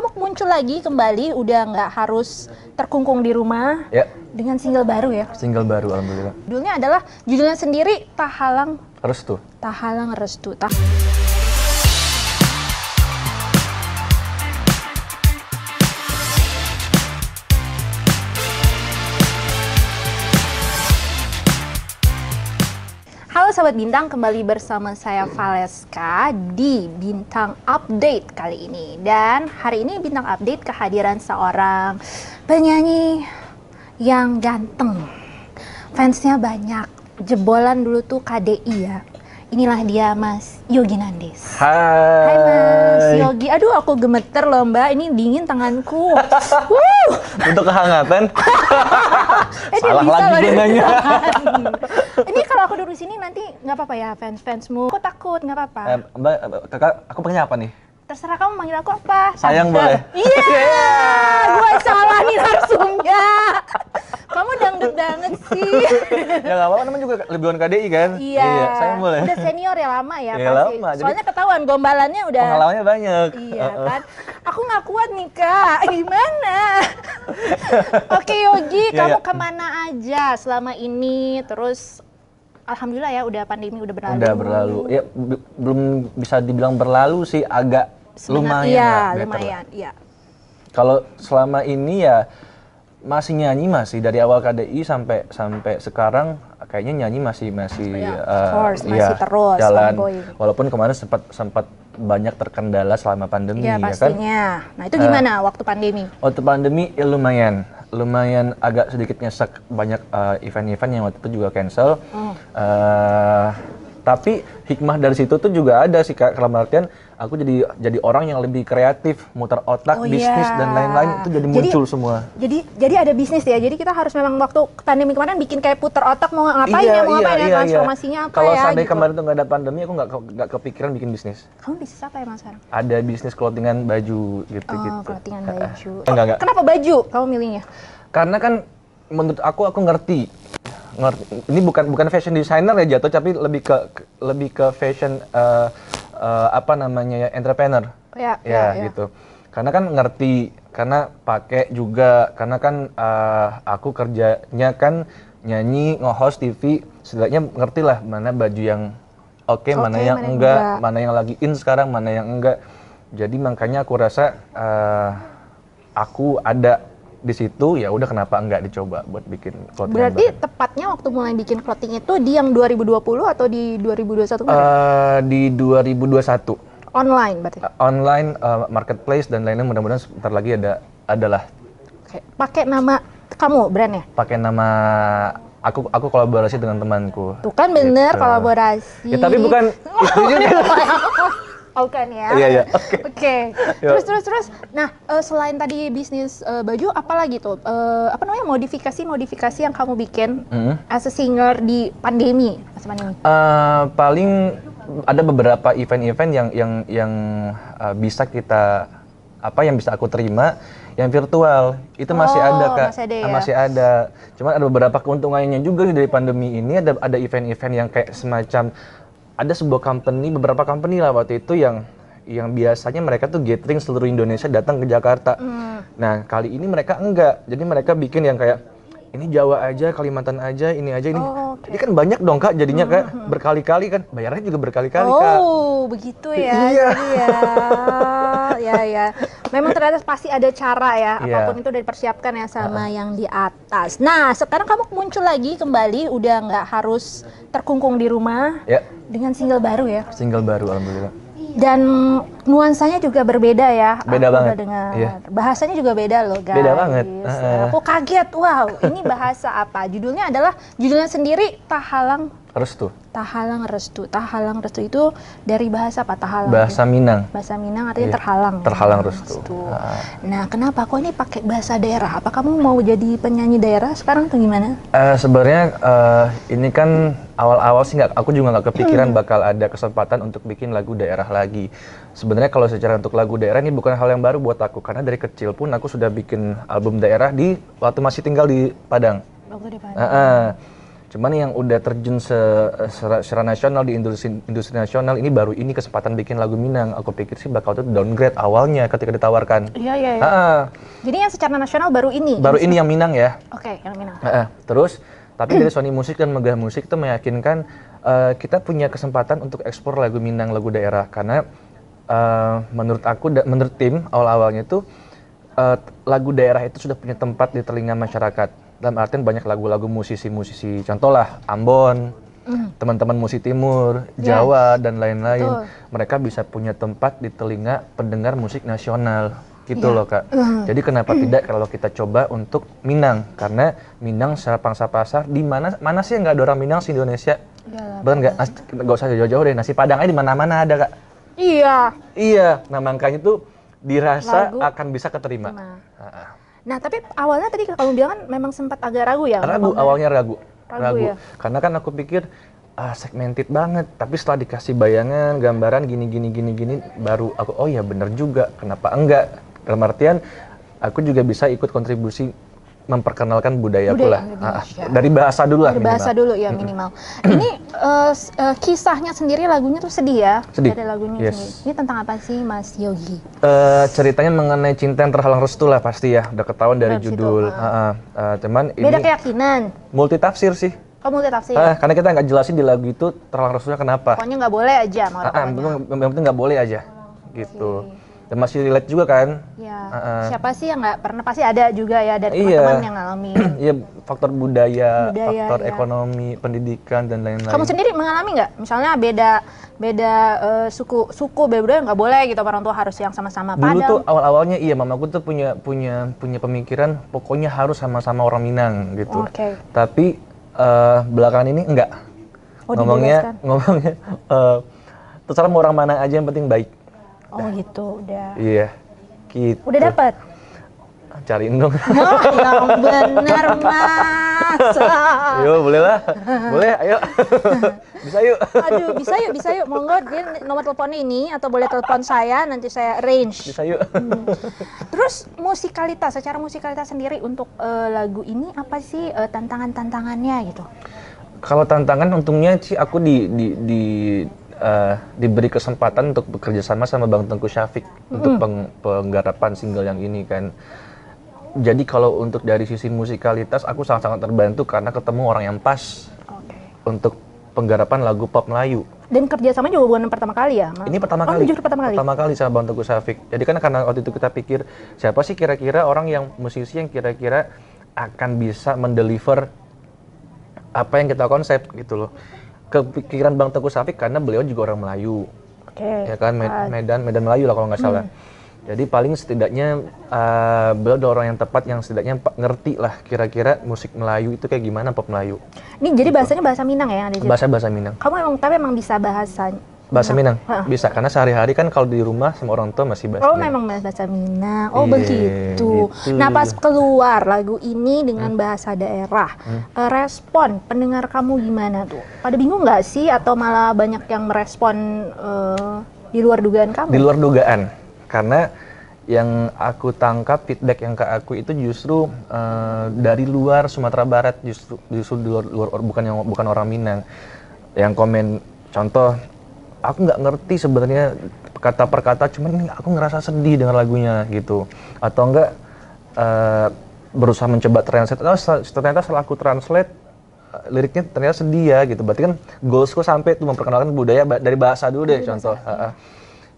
kamu muncul lagi kembali, udah nggak harus terkungkung di rumah yeah. dengan single baru ya? Single baru, alhamdulillah. Judulnya adalah judulnya sendiri Tahalang Restu. Tahalang Restu. Tahalang. Sahabat Bintang kembali bersama saya Valeska di Bintang Update kali ini Dan hari ini Bintang Update kehadiran seorang penyanyi yang ganteng Fansnya banyak, jebolan dulu tuh KDI ya Inilah dia Mas Yogi Nandis. Hai. Hai Mas Yogi. Aduh aku gemeter loh Mbak, ini dingin tanganku. Untuk kehangatan. eh, Salah lagi nanya. ini kalau aku duduk sini nanti nggak apa-apa ya fans-fansmu. Aku takut nggak apa-apa. Eh, mbak, kakak, aku pengen apa nih? Terserah kamu manggil aku apa. Sayang boleh. Iya, yeah, yeah. gue salah nih narsumnya. kamu dangdut banget sih. ya nggak apa-apa, namanya juga lebih KDI kan. Iya. iya. Sayang boleh. Udah senior ya lama ya. Iya lama. Soalnya Jadi, ketahuan gombalannya udah. Pengalamannya banyak. Iya uh -uh. kan. Aku nggak kuat nih kak. Gimana? Oke Yogi, iya, iya. kamu kemana aja selama ini? Terus alhamdulillah ya udah pandemi udah berlalu. Udah berlalu. Ya belum bisa dibilang berlalu sih agak Sebenar, lumayan. Iya, lah, lumayan, iya. Kalau selama ini ya masih nyanyi masih dari awal KDI sampai sampai sekarang kayaknya nyanyi masih masih ya, uh, course, ya terus jalan walaupun kemarin sempat sempat banyak terkendala selama pandemi ya, pastinya. ya kan? Nah itu eh, gimana uh, waktu pandemi? Waktu pandemi ya lumayan, lumayan agak sedikit nyesek banyak eh, event-event uh, yang waktu itu juga cancel. Oh. Eh, tapi hikmah dari situ tuh juga ada sih kak dalam artian aku jadi jadi orang yang lebih kreatif muter otak oh, bisnis yeah. dan lain-lain itu jadi, jadi muncul semua jadi jadi ada bisnis ya jadi kita harus memang waktu pandemi kemarin bikin kayak puter otak mau ngapain iya, ya mau iya, ngapain ya, iya, ya transformasinya iya. apa kalau ya sampai gitu. kemarin tuh nggak ada pandemi aku nggak nggak kepikiran bikin bisnis kamu bisnis apa ya mas sekarang ada bisnis clothingan baju gitu oh, gitu clothingan baju oh, enggak, enggak. kenapa baju kamu milihnya karena kan menurut aku aku ngerti ngerti ini bukan bukan fashion designer ya jatuh tapi lebih ke lebih ke fashion uh, uh, apa namanya ya entrepreneur ya, ya, ya, ya gitu karena kan ngerti karena pakai juga karena kan uh, aku kerjanya kan nyanyi nge-host TV setidaknya ngerti lah mana baju yang oke okay, okay, mana yang mana enggak, enggak mana yang lagi in sekarang mana yang enggak jadi makanya aku rasa uh, aku ada di situ ya udah kenapa enggak dicoba buat bikin clothing berarti yang tepatnya waktu mulai bikin clothing itu di yang 2020 atau di 2021 Uh, eh, di 2021 online berarti eh, online uh, marketplace dan lain-lain mudah-mudahan sebentar lagi ada adalah okay. pakai nama kamu brandnya pakai nama aku aku kolaborasi dengan temanku. Tuh kan bener gitu. kolaborasi. Ya tapi bukan itu Oh ya? Iya, iya. Oke. terus, terus, terus. Nah, uh, selain tadi bisnis uh, baju, apa lagi tuh? Uh, apa namanya, modifikasi-modifikasi yang kamu bikin hmm as a singer di pandemi? pandemi? Uh, paling ada beberapa event-event yang yang yang uh, bisa kita apa yang bisa aku terima yang virtual itu masih oh, ada kak masih ada, ya? masih ada cuman ada beberapa keuntungannya juga dari pandemi ini ada ada event-event yang kayak semacam ada sebuah company beberapa company lah waktu itu yang yang biasanya mereka tuh gathering seluruh Indonesia datang ke Jakarta. Mm. Nah, kali ini mereka enggak. Jadi mereka bikin yang kayak ini Jawa aja, Kalimantan aja, ini aja, ini. Oh, okay. Jadi kan banyak dong Kak jadinya mm -hmm. Kak hmm, hmm. berkali-kali kan bayarnya juga berkali-kali oh, Kak. Oh, begitu ya. Iya. Jadi ya. ya ya. Memang ternyata pasti ada cara ya. Iya. Apapun yeah. itu udah dipersiapkan ya sama uh. yang di atas. Nah sekarang kamu muncul lagi kembali, udah nggak harus terkungkung di rumah yeah. dengan single baru ya. Single baru alhamdulillah. Iya. Dan nuansanya juga berbeda ya. Beda Aku banget. dengan Yeah. Bahasanya juga beda loh guys. Beda banget. Uh. Aku kaget, wow ini bahasa apa? Judulnya adalah judulnya sendiri Tahalang Restu. Tahalang restu. Tahalang restu itu dari bahasa apa? Tahalang. Ya? Bahasa Minang. Bahasa Minang artinya iya. terhalang. Terhalang restu. restu. Nah. Nah, kenapa kok ini pakai bahasa daerah? Apa kamu mau jadi penyanyi daerah sekarang atau gimana? Uh, Sebenarnya uh, ini kan awal-awal sih nggak, aku juga nggak kepikiran hmm. bakal ada kesempatan untuk bikin lagu daerah lagi. Sebenarnya kalau secara untuk lagu daerah ini bukan hal yang baru buat aku karena dari kecil pun aku sudah bikin album daerah di waktu masih tinggal di Padang. Waktu di Padang. Uh, uh Cuman yang udah terjun secara nasional di industri, industri nasional ini baru ini kesempatan bikin lagu Minang. Aku pikir sih bakal tuh downgrade awalnya ketika ditawarkan. Iya iya. iya. Ha -ha. Jadi yang secara nasional baru ini. Baru ini, yang Minang ya. Oke okay, yang Minang. Ha -ha. Terus tapi dari Sony Musik dan Megah Musik itu meyakinkan uh, kita punya kesempatan untuk ekspor lagu Minang, lagu daerah karena uh, menurut aku, menurut tim awal awalnya itu uh, eh, lagu daerah itu sudah punya tempat di telinga masyarakat dan artian banyak lagu-lagu musisi-musisi contohlah Ambon mm. teman-teman musik timur yeah. Jawa dan lain-lain mereka bisa punya tempat di telinga pendengar musik nasional gitu yeah. loh kak mm. jadi kenapa mm. tidak kalau kita coba untuk Minang karena Minang secara pangsa pasar di mana mana sih nggak ada orang Minang di Indonesia iya, benar nggak nggak usah jauh-jauh deh nasi padang aja di mana-mana ada kak iya iya nah makanya tuh dirasa Lagu. akan bisa keterima. Nah. Nah, tapi awalnya tadi kalau bilang kan memang sempat agak ragu ya. Ragu, ngomongnya. awalnya ragu. Ragu, ragu. Ya? Karena kan aku pikir ah, segmented banget, tapi setelah dikasih bayangan, gambaran gini gini gini gini baru aku oh ya bener juga. Kenapa enggak? Dalam artian aku juga bisa ikut kontribusi memperkenalkan budaya, budaya pula Indonesia. Ah, ah. dari bahasa dulu lah dari minimal. bahasa dulu ya minimal ini uh, uh, kisahnya sendiri lagunya tuh sedih ya sedih ada lagunya yes. ini tentang apa sih Mas Yogi uh, ceritanya mengenai cinta yang terhalang restu lah pasti ya udah ketahuan dari Terus judul itu, uh. Uh, uh, cuman ini beda keyakinan multi tafsir sih kamu oh, multi tafsir uh, karena kita nggak jelasin di lagu itu terhalang restunya kenapa pokoknya nggak boleh aja mau uh, uh, yang penting nggak boleh aja oh, gitu okay dan masih relate juga kan ya. uh -uh. siapa sih yang nggak pernah pasti ada juga ya dari iya. teman teman-teman yang ngalami iya faktor budaya, budaya faktor iya. ekonomi pendidikan dan lain-lain kamu sendiri mengalami nggak misalnya beda beda uh, suku suku beda nggak boleh gitu orang tua harus yang sama-sama dulu tuh awal-awalnya iya mamaku tuh punya punya punya pemikiran pokoknya harus sama-sama orang Minang gitu okay. tapi uh, belakangan ini enggak oh, ngomongnya ngomongnya uh, terserah mau orang mana aja yang penting baik Oh gitu, udah. Iya. Gitu. Udah dapat. Cariin dong. Oh, yang bener mas. Yuk, boleh lah, boleh. Ayo, bisa yuk. Aduh, bisa yuk, bisa yuk. Monggo dia nomor teleponnya ini atau boleh telepon saya nanti saya range. Bisa yuk. Hmm. Terus musikalitas, secara musikalitas sendiri untuk uh, lagu ini apa sih uh, eh, tantangan tantangannya gitu? Kalau tantangan untungnya sih aku di di, di uh, diberi kesempatan untuk bekerja sama sama Bang Tengku Syafiq mm untuk peng, penggarapan single yang ini kan. Jadi kalau untuk dari sisi musikalitas aku sangat-sangat terbantu karena ketemu orang yang pas okay. untuk penggarapan lagu pop Melayu. Dan kerjasama juga bukan pertama kali ya? Ini pertama oh, kali. Jujur pertama kali. Pertama kali sama Bang tengku syafiq Jadi kan karena waktu itu kita pikir siapa sih kira-kira orang yang musisi yang kira-kira akan bisa mendeliver apa yang kita konsep gitu loh kepikiran Bang Teguh Safik karena beliau juga orang Melayu. Oke. Okay. Ya kan ah. Medan Medan Melayu lah kalau nggak salah. Hmm. Jadi paling setidaknya uh, beliau ada orang yang tepat yang setidaknya ngerti lah kira-kira musik Melayu itu kayak gimana pop Melayu. Ini jadi gitu. bahasanya bahasa Minang ya? bahasa bahasa Minang. Kamu emang tapi emang bisa bahasa bahasa Minang Minang. bisa karena sehari-hari kan kalau di rumah sama orang tua masih bahasa oh Minang. memang bahasa Minang oh yeah, begitu nah, gitu. nah pas keluar lagu ini dengan hmm. bahasa daerah hmm. Eh, respon pendengar kamu gimana tuh pada bingung nggak sih atau malah banyak yang merespon uh, di luar dugaan kamu di luar dugaan karena yang aku tangkap feedback yang ke aku itu justru uh, dari luar Sumatera Barat justru justru di luar, luar bukan yang bukan orang Minang yang komen contoh aku nggak ngerti sebenarnya kata per kata cuman aku ngerasa sedih dengan lagunya gitu atau enggak uh, berusaha mencoba translate oh, ternyata setelah aku translate eh, liriknya ternyata sedih ya gitu berarti kan goalsku sampai itu memperkenalkan budaya dari bahasa dulu deh contoh Uh,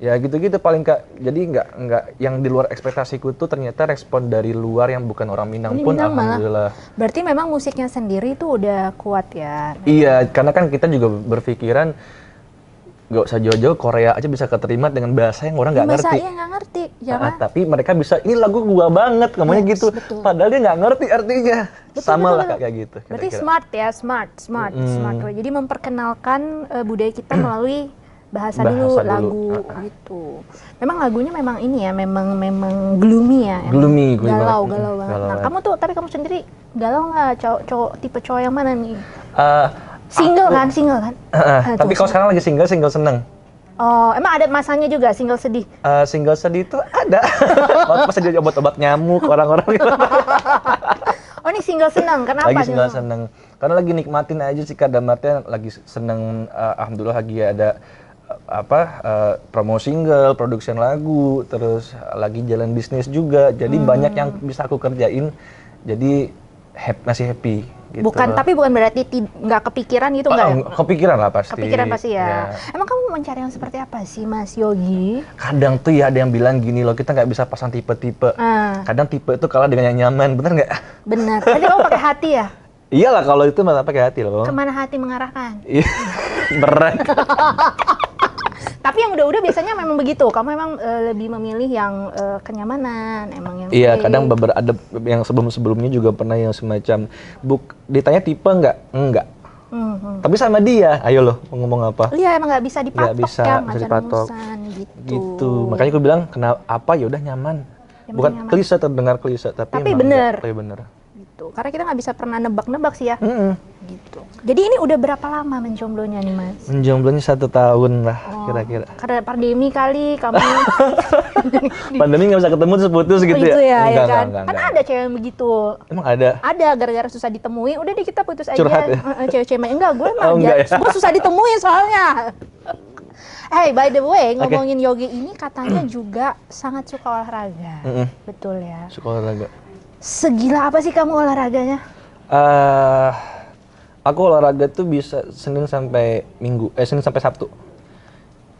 ya gitu-gitu paling kak jadi nggak nggak yang di luar ekspektasiku tuh ternyata respon dari luar yang bukan orang Minang jadi pun Minang alhamdulillah malah. berarti memang musiknya sendiri tuh udah kuat ya iya karena kan kita juga berpikiran nggak usah jauh Korea aja bisa keterima dengan bahasa yang orang nggak ngerti. Bahasa iya, yang nggak ngerti, ah, jangan. Nah, tapi mereka bisa ini lagu gua banget, namanya yes, gitu. Betul. Padahal dia nggak ngerti artinya. Betul, Sama betul, lah betul. kayak gitu. Berarti kira -kira. smart ya, smart, smart, hmm. smart. Jadi memperkenalkan uh, budaya kita melalui bahasa, bahasa dulu, dulu lagu uh ah, -huh. Ah. gitu. Memang lagunya memang ini ya, memang memang gloomy ya. Gloomy, gloomy galau, banget. galau banget. Galau nah, kamu tuh tapi kamu sendiri galau nggak cowok, cowok tipe cowok yang mana nih? Uh, Single aku, kan, single kan? Uh, uh, uh tapi kalau sekarang lagi single, single seneng. Oh, emang ada masanya juga single sedih? Uh, single sedih itu ada. Waktu pas dia obat-obat nyamuk orang-orang gitu. oh, ini single seneng. Kenapa? Lagi single seneng. Karena lagi nikmatin aja sih kadang artinya lagi seneng uh, alhamdulillah lagi ada apa uh, promo single, production lagu, terus lagi jalan bisnis juga. Jadi hmm. banyak yang bisa aku kerjain. Jadi happy, masih happy gitu. Bukan, tapi bukan berarti nggak kepikiran gitu oh, nggak? Oh, ya? kepikiran lah pasti. Kepikiran pasti ya. ya. Emang kamu mencari yang seperti apa sih, Mas Yogi? Kadang tuh ya ada yang bilang gini loh, kita nggak bisa pasang tipe-tipe. Uh. Kadang tipe itu kalah dengan yang nyaman, bener nggak? Bener. Tadi kamu pakai hati ya? Iyalah kalau itu malah pakai hati loh. Kemana hati mengarahkan? Iya. Berat. Tapi yang udah-udah biasanya memang begitu. Kamu memang uh, eh, lebih memilih yang uh, kenyamanan, emang yang Iya, kadang beberapa ada yang sebelum-sebelumnya juga pernah yang semacam book ditanya tipe enggak, Enggak. Hmm, hmm. Tapi sama dia, ayo loh mau ngomong apa? Iya emang nggak bisa dipatok gak bisa, ya, bisa dipatok. Musan, gitu. gitu. Makanya aku bilang kenapa apa ya udah nyaman. nyaman. Bukan nyaman. klise terdengar klise tapi, tapi iya, bener. tapi bener gitu karena kita nggak bisa pernah nebak-nebak sih ya mm -hmm. gitu jadi ini udah berapa lama menjomblonya nih mas menjomblonya satu tahun lah oh, kira-kira oh, karena pandemi kali kamu pandemi nggak bisa ketemu terus putus gitu, gitu ya? ya, ya enggak, ya kan enggak, enggak, karena ada cewek yang begitu emang ada ada gara-gara susah ditemui udah deh kita putus Curhat aja ya? cewek-cewek enggak gue emang oh, enggak ya? gue susah ditemuin soalnya Hey, by the way, ngomongin okay. yogi ini katanya mm. juga sangat suka olahraga. Mm -hmm. Betul ya. Suka olahraga segila apa sih kamu olahraganya? Uh, aku olahraga tuh bisa Senin sampai Minggu, eh Senin sampai Sabtu.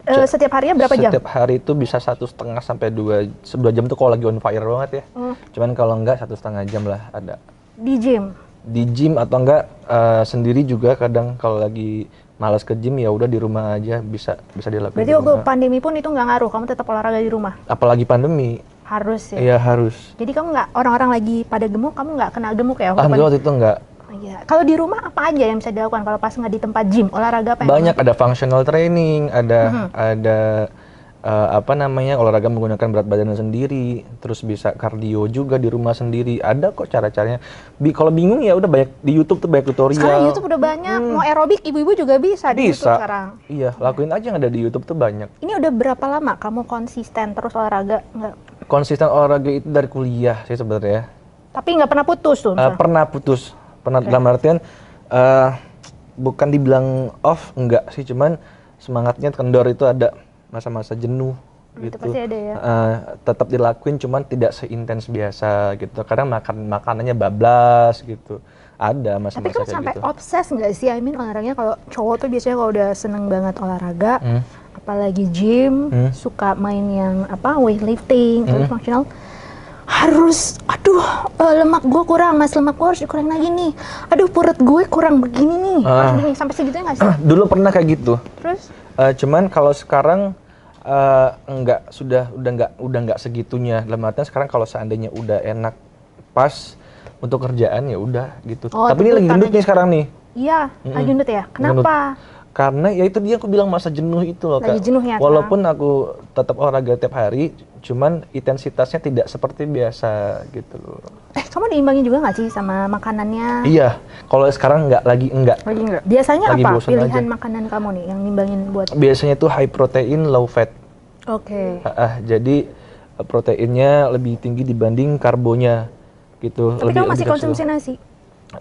Uh, setiap harinya berapa setiap jam? Setiap hari itu bisa satu setengah sampai dua, dua jam tuh kalau lagi on fire banget ya. Hmm. Cuman kalau enggak satu setengah jam lah ada. Di gym? Di gym atau enggak uh, sendiri juga kadang kalau lagi malas ke gym ya udah di rumah aja bisa bisa dilakukan. Berarti waktu pandemi pun itu nggak ngaruh, kamu tetap olahraga di rumah? Apalagi pandemi, harus ya iya harus jadi kamu nggak orang-orang lagi pada gemuk kamu nggak kena gemuk ya ah waktu itu nggak oh, Iya. Kalau di rumah apa aja yang bisa dilakukan kalau pas nggak di tempat gym olahraga apa? Banyak ada functional training, ada mm -hmm. ada uh, apa namanya olahraga menggunakan berat badan sendiri, terus bisa kardio juga di rumah sendiri. Ada kok cara-caranya. Bi kalau bingung ya udah banyak di YouTube tuh banyak tutorial. Sekarang YouTube udah banyak. Hmm. Mau aerobik ibu-ibu juga bisa, bisa di YouTube sekarang. Iya, lakuin aja yang ada di YouTube tuh banyak. Ini udah berapa lama kamu konsisten terus olahraga? Enggak. Konsisten olahraga itu dari kuliah sih sebenarnya. Tapi nggak pernah putus tuh. Eh, uh, pernah putus. Pernah okay. dalam artian uh, bukan dibilang off enggak sih, cuman semangatnya kendor itu ada masa-masa jenuh gitu. pasti ada ya. Uh, tetap dilakuin cuman tidak seintens biasa gitu. karena makan makanannya bablas gitu. Ada masa-masa Tapi kan sampai gitu. obses nggak sih? I mean orangnya kalau cowok tuh biasanya kalau udah seneng banget olahraga, hmm. apalagi gym, hmm. suka main yang apa weightlifting, hmm. functional harus aduh uh, lemak gue kurang mas lemak gue harus dikurang lagi nih aduh perut gue kurang begini nih uh, sampai segitu nggak sih dulu pernah kayak gitu terus uh, cuman kalau sekarang uh, eh, enggak sudah udah enggak udah enggak segitunya dalam artian sekarang kalau seandainya udah enak pas untuk kerjaan ya udah gitu. Oh, tapi ini lagi gendut nih sekarang nih. Iya, mm -mm. lagi gendut ya. Kenapa? karena ya itu dia aku bilang masa jenuh itu loh kak. jenuh ya, Walaupun kan? aku tetap olahraga tiap hari, cuman intensitasnya tidak seperti biasa gitu loh. Eh kamu diimbangi juga nggak sih sama makanannya? Iya, kalau sekarang nggak lagi enggak. Lagi enggak. Biasanya lagi apa pilihan aja. makanan kamu nih yang nimbangin buat? Biasanya tuh high protein, low fat. Oke. Okay. Ah, jadi eh, proteinnya lebih tinggi dibanding karbonya gitu. Tapi lebih, kamu masih konsumsi nasi?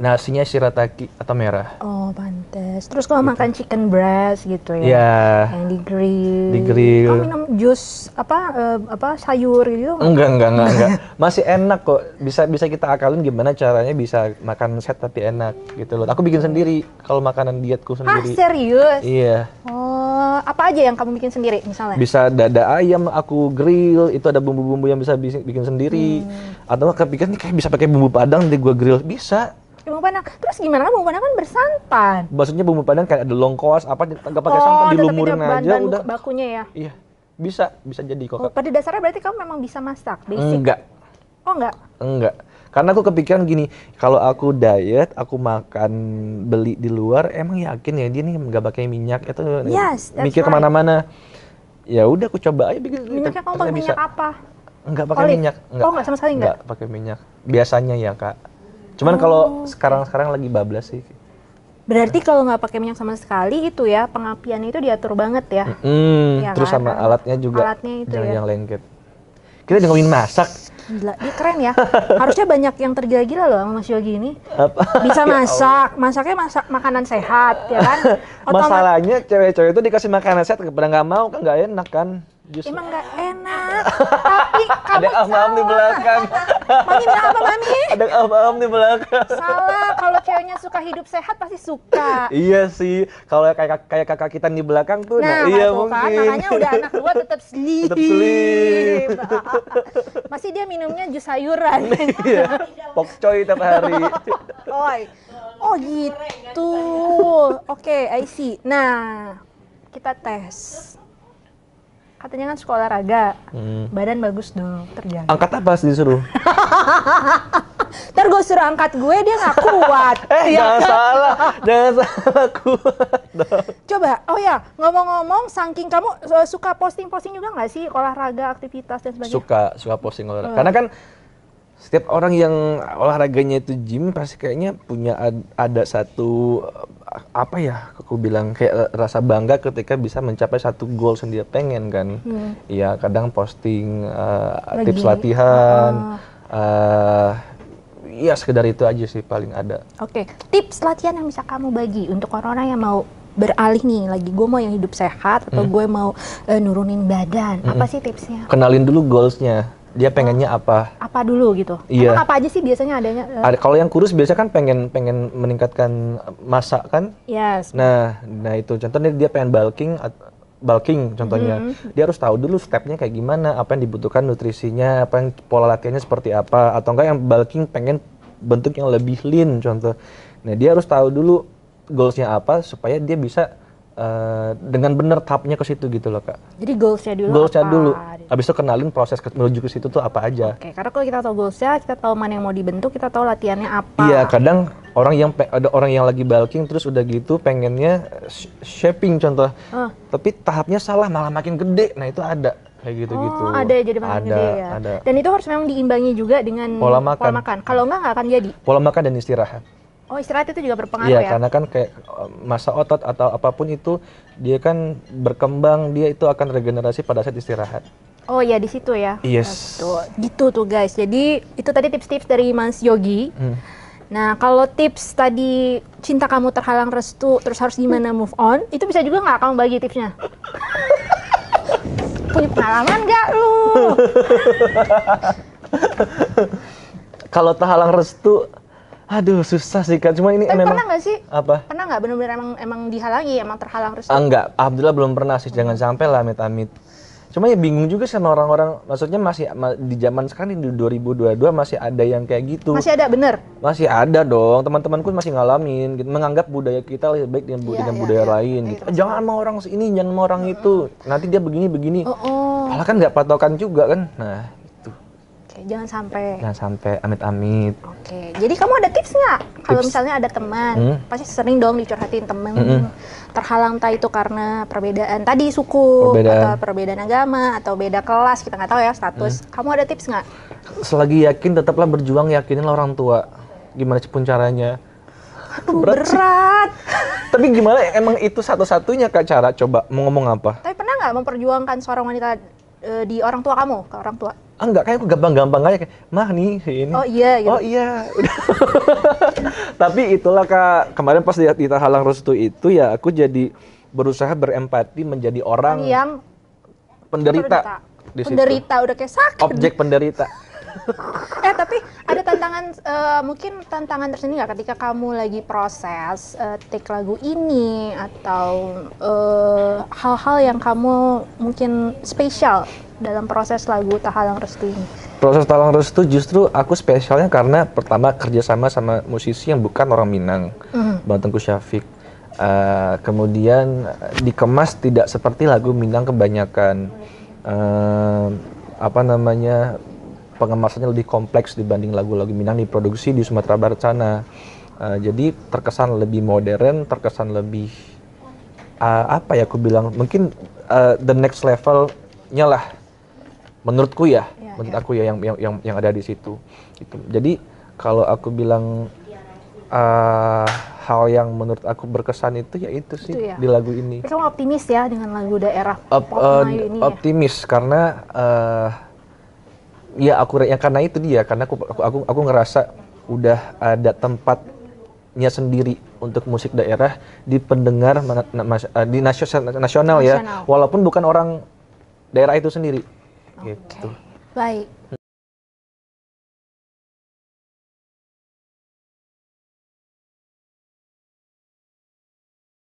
Nasinya shirataki atau merah. Oh, pantes. Terus kalau gitu. makan chicken breast gitu ya. Yeah. Yang di grill. Di grill. Kalau minum jus apa uh, apa sayur gitu? Enggak, enggak, enggak, enggak. Masih enak kok. Bisa bisa kita akalin gimana caranya bisa makan set tapi enak gitu loh. Aku bikin sendiri kalau makanan dietku ah, sendiri. Ah, serius? Iya. Oh, apa aja yang kamu bikin sendiri misalnya? Bisa dada ayam aku grill, itu ada bumbu-bumbu yang bisa bikin sendiri. Hmm. Atau kepikiran nih kayak bisa pakai bumbu padang nanti gua grill. Bisa bumbu padang terus gimana kan bumbu padang kan bersantan maksudnya bumbu padang kayak ada longkos apa nggak pakai oh, santan dilumurin aja bahan, bahan udah bakunya ya iya bisa bisa jadi kok oh, pada dasarnya berarti kamu memang bisa masak basic enggak oh enggak enggak karena aku kepikiran gini, kalau aku diet, aku makan beli di luar, emang yakin ya dia nih nggak pakai minyak itu yes, mikir right. kemana-mana. Ya udah aku coba aja bikin. Minyaknya kamu pakai minyak apa? Enggak pakai minyak. Enggak. Oh enggak sama sekali enggak? Enggak pakai minyak. Biasanya ya kak. Cuman kalau oh. sekarang-sekarang lagi bablas sih. Berarti kalau nggak pakai minyak sama sekali itu ya pengapiannya itu diatur banget ya. Mm, ya terus kan? sama alatnya juga. Alatnya itu jangan ya. yang lengket. Kita udah ngomongin masak. Gila, dia keren ya. Harusnya banyak yang tergila-gila loh sama Mas Yogi ini. Bisa ya masak, masaknya masak makanan sehat ya kan. Otomat Masalahnya cewek-cewek itu dikasih makanan sehat kepada nggak mau kan nggak enak kan justru emang gak enak tapi kamu ada am-am di belakang mami apa mami ada am-am di belakang salah kalau ceweknya suka hidup sehat pasti suka iya sih kalau kayak kayak kakak kita di belakang tuh nah, nah iya tuh, mungkin kan, makanya udah anak dua tetap sleep, tetap sleep. masih dia minumnya jus sayuran iya. pokcoy tiap hari Oi. Oh gitu. Oke, okay, I see. Nah, kita tes katanya kan sekolah olahraga hmm. badan bagus dong terjaga angkat apa disuruh ntar gue suruh angkat gue dia nggak kuat eh ya jangan kan? salah jangan salah kuat dong. coba oh ya ngomong-ngomong saking kamu eh, suka posting-posting juga nggak sih olahraga aktivitas dan sebagainya suka suka posting olahraga hmm. karena kan setiap orang yang olahraganya itu gym pasti kayaknya punya ad, ada satu apa ya aku bilang kayak rasa bangga ketika bisa mencapai satu goals yang dia pengen kan hmm. iya hmm. kadang posting uh, Lagi. tips latihan ah. uh, ya sekedar itu aja sih paling ada oke okay. tips latihan yang bisa kamu bagi untuk orang-orang yang mau beralih nih lagi gue mau yang hidup sehat atau hmm. gue mau uh, nurunin badan hmm. apa sih tipsnya kenalin dulu goalsnya dia pengennya apa apa dulu gitu iya Emang apa aja sih biasanya adanya eh? ada kalau yang kurus biasanya kan pengen pengen meningkatkan masa kan yes nah nah itu contohnya dia pengen bulking bulking contohnya hmm. dia harus tahu dulu stepnya kayak gimana apa yang dibutuhkan nutrisinya apa yang pola latihannya seperti apa atau enggak yang bulking pengen bentuk yang lebih lean contoh nah dia harus tahu dulu goalsnya apa supaya dia bisa Uh, dengan benar tahapnya ke situ gitu loh kak. Jadi goalsnya dulu. Goalsnya apa? dulu. Abis itu kenalin proses ke, menuju ke situ tuh apa aja. Oke, okay, karena kalau kita tahu goalsnya, kita tahu mana yang mau dibentuk, kita tahu latihannya apa. Iya, kadang orang yang ada orang yang lagi bulking terus udah gitu pengennya shaping contoh, uh. tapi tahapnya salah malah makin gede. Nah itu ada kayak gitu-gitu. Oh, ada ya, jadi makan ada, gede ya. Ada. Dan itu harus memang diimbangi juga dengan pola makan. Kalau enggak nggak akan jadi. Pola makan dan istirahat. Oh istirahat itu juga berpengaruh iya, ya? Iya karena kan kayak eh, masa otot atau apapun itu dia kan berkembang dia itu akan regenerasi pada saat istirahat. Oh ya di situ ya. Yes. Nah, gitu. gitu tuh guys. Jadi itu tadi tips-tips dari Mas Yogi. Hmm. Nah kalau tips tadi cinta kamu terhalang restu terus harus gimana move on itu bisa juga nggak kamu bagi tipsnya? Punya pengalaman nggak lu? kalau terhalang restu Aduh susah sih kan, cuma ini Tapi memang pernah nggak sih? Apa? Pernah nggak benar-benar emang emang dihalangi, emang terhalang terus? Enggak, ah, alhamdulillah belum pernah sih, jangan sampai lah amit-amit. Cuma ya bingung juga sama orang-orang, maksudnya masih di zaman sekarang di 2022 masih ada yang kayak gitu. Masih ada bener? Masih ada dong, teman-temanku masih ngalamin, gitu. menganggap budaya kita lebih baik dengan, ya, dengan ya, budaya ya. lain. Iya, gitu. Eh, Jangan mau orang ini, jangan mau orang mm -hmm. itu, nanti dia begini-begini. Oh, oh. Malah kan nggak patokan juga kan, nah Oke, jangan sampai. Jangan sampai amit-amit. Oke, jadi kamu ada tips nggak? Kalau misalnya ada teman, hmm? pasti sering dong dicurhatin temen hmm terhalang tak itu karena perbedaan tadi suku perbedaan. atau perbedaan agama atau beda kelas kita nggak tahu ya status. Hmm. Kamu ada tips nggak? Selagi yakin tetaplah berjuang yakinin orang tua. Gimana pun caranya. Aduh, berat. berat. Tapi gimana? Emang itu satu-satunya kak cara coba mau ngomong apa? Tapi pernah nggak memperjuangkan seorang wanita uh, di orang tua kamu ke orang tua ah, enggak kayak gampang-gampang aja mah nih ini oh iya gitu. oh iya tapi itulah kak kemarin pas lihat kita halang restu itu ya aku jadi berusaha berempati menjadi orang yang penderita penderita, penderita udah kayak sakit objek penderita eh tapi tantangan uh, mungkin tantangan tersendiri nggak ketika kamu lagi proses uh, take lagu ini atau eh, hal-hal uh, yang kamu mungkin spesial dalam proses lagu Tahalang Restu ini? Proses Tahalang Restu justru aku spesialnya karena pertama kerjasama sama musisi yang bukan orang Minang, mm. Mm-hmm. Bang Tengku Syafiq. Uh, kemudian dikemas tidak seperti lagu Minang kebanyakan. Uh, apa namanya pengemasannya lebih kompleks dibanding lagu-lagu Minang diproduksi di Sumatera Barat sana. Uh, jadi terkesan lebih modern, terkesan lebih uh, apa ya aku bilang mungkin uh, the next levelnya lah menurutku ya, yeah, ya. menurut yeah. aku ya yang yang yang, yang ada di situ. Gitu. Jadi kalau aku bilang uh, hal yang menurut aku berkesan itu ya itu sih itu ya. di lagu ini. kamu optimis ya dengan lagu daerah Op, uh, ini? Ya? Optimis ya? karena uh, ya aku ya karena itu dia karena aku aku aku, aku ngerasa udah ada tempatnya sendiri untuk musik daerah di pendengar eh, di nasional, nasional ya walaupun bukan orang daerah itu sendiri okay. gitu baik